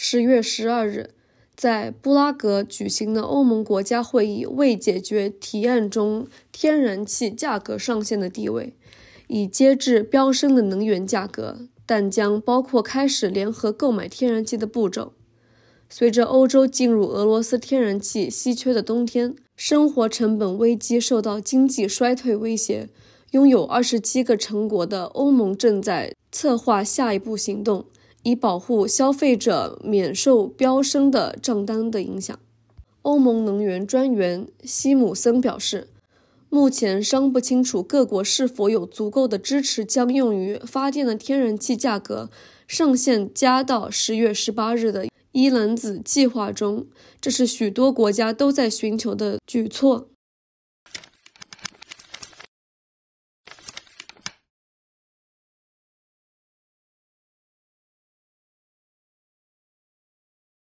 十月十二日，在布拉格举行的欧盟国家会议为解决提案中天然气价格上限的地位，以接制飙升的能源价格，但将包括开始联合购买天然气的步骤。随着欧洲进入俄罗斯天然气稀缺的冬天，生活成本危机受到经济衰退威胁。拥有二十七个成果国的欧盟正在策划下一步行动。以保护消费者免受飙升的账单的影响，欧盟能源专员西姆森表示，目前尚不清楚各国是否有足够的支持将用于发电的天然气价格上限加到十月十八日的伊揽子计划中。这是许多国家都在寻求的举措。